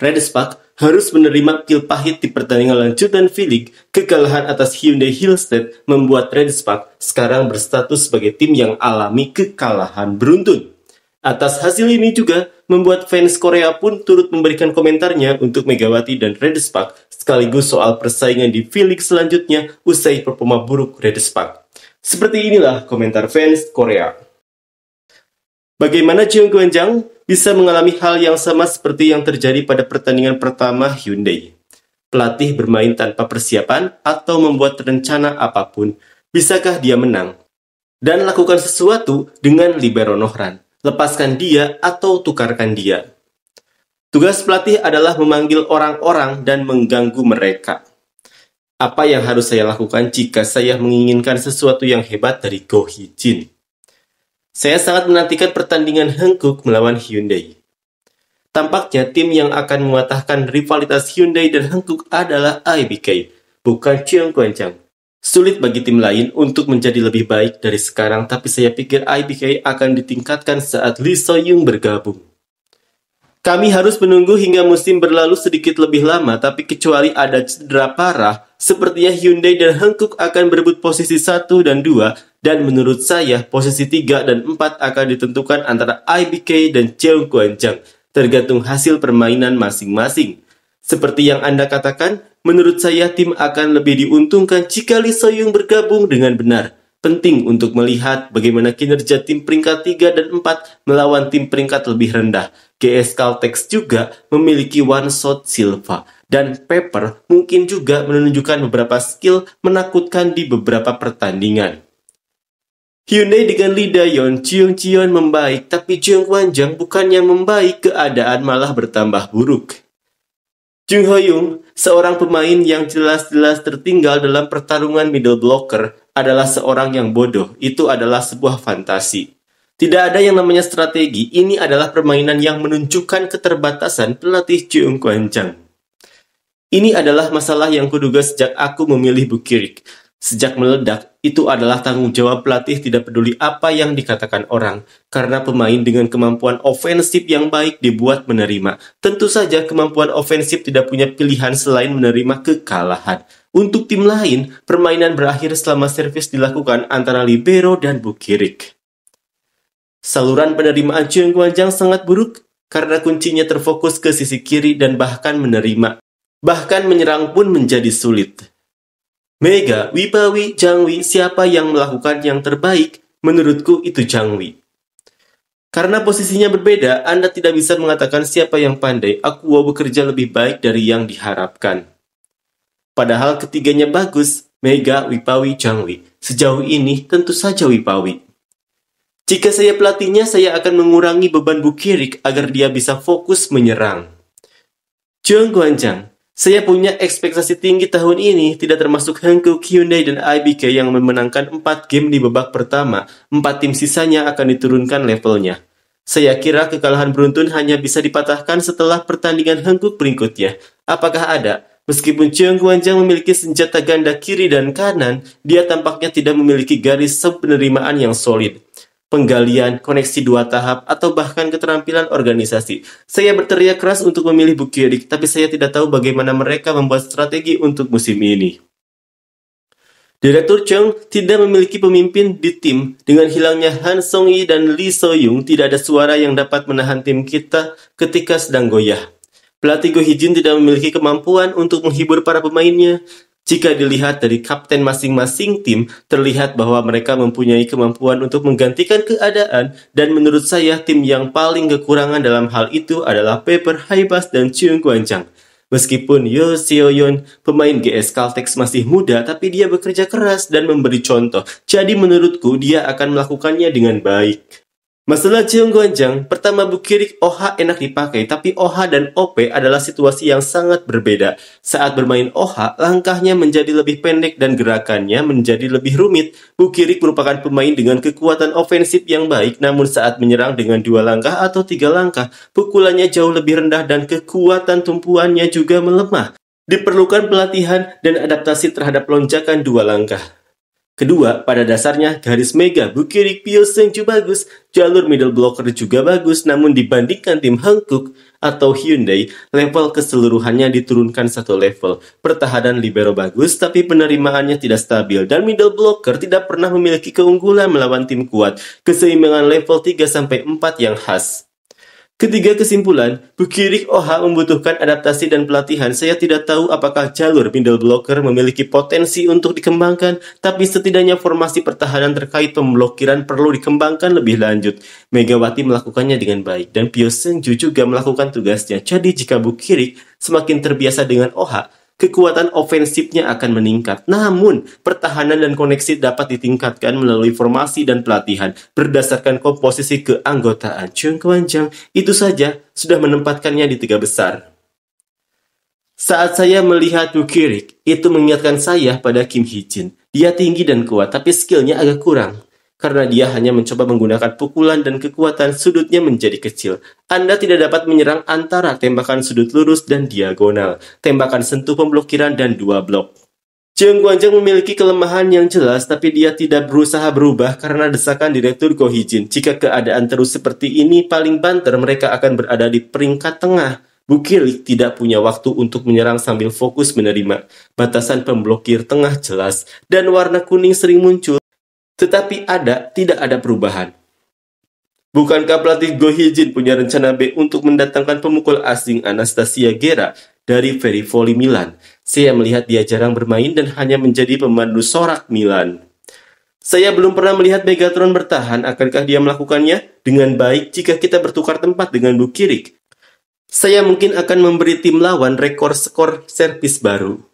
Red Redespak harus menerima pil pahit di pertandingan lanjutan Filik. kekalahan atas Hyundai Hillstead membuat Red Redespak sekarang berstatus sebagai tim yang alami kekalahan beruntun. Atas hasil ini juga membuat fans Korea pun turut memberikan komentarnya untuk Megawati dan Red Redespak sekaligus soal persaingan di Filik selanjutnya usai performa buruk Red Redespak. Seperti inilah komentar fans Korea. Bagaimana Jung Kwon bisa mengalami hal yang sama seperti yang terjadi pada pertandingan pertama Hyundai? Pelatih bermain tanpa persiapan atau membuat rencana apapun, bisakah dia menang? Dan lakukan sesuatu dengan libero Nohran. Lepaskan dia atau tukarkan dia. Tugas pelatih adalah memanggil orang-orang dan mengganggu mereka. Apa yang harus saya lakukan jika saya menginginkan sesuatu yang hebat dari Go Hee saya sangat menantikan pertandingan Hankook melawan Hyundai. Tampaknya tim yang akan mematahkan rivalitas Hyundai dan Hankook adalah IBK, bukan Cheong Kwanjang. Sulit bagi tim lain untuk menjadi lebih baik dari sekarang, tapi saya pikir IBK akan ditingkatkan saat Lee So Young bergabung. Kami harus menunggu hingga musim berlalu sedikit lebih lama, tapi kecuali ada cedera parah, sepertinya Hyundai dan Hankook akan berebut posisi 1 dan 2 dan menurut saya, posisi 3 dan 4 akan ditentukan antara IBK dan Cheung Kuan tergantung hasil permainan masing-masing. Seperti yang Anda katakan, menurut saya tim akan lebih diuntungkan jika Lee Soyung bergabung dengan benar. Penting untuk melihat bagaimana kinerja tim peringkat 3 dan 4 melawan tim peringkat lebih rendah. GS Caltex juga memiliki one shot Silva dan Pepper mungkin juga menunjukkan beberapa skill menakutkan di beberapa pertandingan. Hyundai dengan Lee Dayon, Cheong Cheon membaik, tapi Cheong Kwan Jang bukannya membaik, keadaan malah bertambah buruk. Jung Ho Yung, seorang pemain yang jelas-jelas tertinggal dalam pertarungan middle blocker, adalah seorang yang bodoh. Itu adalah sebuah fantasi. Tidak ada yang namanya strategi, ini adalah permainan yang menunjukkan keterbatasan pelatih Cheong Kwan Jang. Ini adalah masalah yang kuduga sejak aku memilih Bukirik sejak meledak itu adalah tanggung jawab pelatih tidak peduli apa yang dikatakan orang karena pemain dengan kemampuan ofensif yang baik dibuat menerima. Tentu saja kemampuan ofensif tidak punya pilihan selain menerima kekalahan. Untuk tim lain, permainan berakhir selama servis dilakukan antara libero dan bukirik. Saluran penerimaan Chung Guanjang sangat buruk karena kuncinya terfokus ke sisi kiri dan bahkan menerima. Bahkan menyerang pun menjadi sulit. Mega, Wipawi, Jangwi, siapa yang melakukan yang terbaik? Menurutku itu Jangwi. Karena posisinya berbeda, Anda tidak bisa mengatakan siapa yang pandai. aku mau bekerja lebih baik dari yang diharapkan. Padahal ketiganya bagus, Mega, Wipawi, Jangwi. Sejauh ini tentu saja Wipawi. Jika saya pelatihnya, saya akan mengurangi beban Bukirik agar dia bisa fokus menyerang. Jung Guanjang, saya punya ekspektasi tinggi tahun ini, tidak termasuk Hankook Hyundai dan IBK yang memenangkan 4 game di babak pertama. 4 tim sisanya akan diturunkan levelnya. Saya kira kekalahan beruntun hanya bisa dipatahkan setelah pertandingan Hankook berikutnya. Apakah ada? Meskipun Cheung Guanjang memiliki senjata ganda kiri dan kanan, dia tampaknya tidak memiliki garis penerimaan yang solid penggalian, koneksi dua tahap, atau bahkan keterampilan organisasi. Saya berteriak keras untuk memilih Bukiodik, tapi saya tidak tahu bagaimana mereka membuat strategi untuk musim ini. Direktur Cheng tidak memiliki pemimpin di tim. Dengan hilangnya Han Song Yi dan Lee So Yung, tidak ada suara yang dapat menahan tim kita ketika sedang goyah. Pelatih Go Hijin tidak memiliki kemampuan untuk menghibur para pemainnya. Jika dilihat dari kapten masing-masing tim, terlihat bahwa mereka mempunyai kemampuan untuk menggantikan keadaan dan menurut saya tim yang paling kekurangan dalam hal itu adalah Paper Haibas dan Chung Guanjang. Meskipun Yo Seo Yoon, pemain GS Caltex masih muda, tapi dia bekerja keras dan memberi contoh. Jadi menurutku dia akan melakukannya dengan baik. Masalah Gonjang, pertama Bukirik OH enak dipakai, tapi OH dan OP adalah situasi yang sangat berbeda. Saat bermain OH, langkahnya menjadi lebih pendek dan gerakannya menjadi lebih rumit. Bukirik merupakan pemain dengan kekuatan ofensif yang baik, namun saat menyerang dengan dua langkah atau tiga langkah, pukulannya jauh lebih rendah dan kekuatan tumpuannya juga melemah. Diperlukan pelatihan dan adaptasi terhadap lonjakan dua langkah. Kedua, pada dasarnya garis Mega Bukirik juga bagus, jalur middle blocker juga bagus, namun dibandingkan tim Hankook atau Hyundai, level keseluruhannya diturunkan satu level. Pertahanan libero bagus, tapi penerimaannya tidak stabil, dan middle blocker tidak pernah memiliki keunggulan melawan tim kuat, keseimbangan level 3-4 yang khas. Ketiga kesimpulan, Bukirik OH membutuhkan adaptasi dan pelatihan. Saya tidak tahu apakah jalur middle blocker memiliki potensi untuk dikembangkan, tapi setidaknya formasi pertahanan terkait pemblokiran perlu dikembangkan lebih lanjut. Megawati melakukannya dengan baik, dan Pio Senju juga melakukan tugasnya. Jadi jika Bukirik semakin terbiasa dengan OH, kekuatan ofensifnya akan meningkat. Namun, pertahanan dan koneksi dapat ditingkatkan melalui formasi dan pelatihan berdasarkan komposisi keanggotaan. Chung Kwan Jang itu saja sudah menempatkannya di tiga besar. Saat saya melihat Bukirik, itu mengingatkan saya pada Kim Hee Jin. Dia tinggi dan kuat, tapi skillnya agak kurang karena dia hanya mencoba menggunakan pukulan dan kekuatan sudutnya menjadi kecil. Anda tidak dapat menyerang antara tembakan sudut lurus dan diagonal, tembakan sentuh pemblokiran dan dua blok. Jiang Guanjang memiliki kelemahan yang jelas, tapi dia tidak berusaha berubah karena desakan Direktur Gohijin. Jika keadaan terus seperti ini, paling banter mereka akan berada di peringkat tengah. Bukilik tidak punya waktu untuk menyerang sambil fokus menerima. Batasan pemblokir tengah jelas, dan warna kuning sering muncul. Tetapi ada, tidak ada perubahan. Bukankah pelatih Gohijin punya rencana B untuk mendatangkan pemukul asing Anastasia Gera dari Verivoli Milan? Saya melihat dia jarang bermain dan hanya menjadi pemandu sorak Milan. Saya belum pernah melihat Megatron bertahan. Akankah dia melakukannya dengan baik jika kita bertukar tempat dengan Bukirik? Saya mungkin akan memberi tim lawan rekor skor servis baru.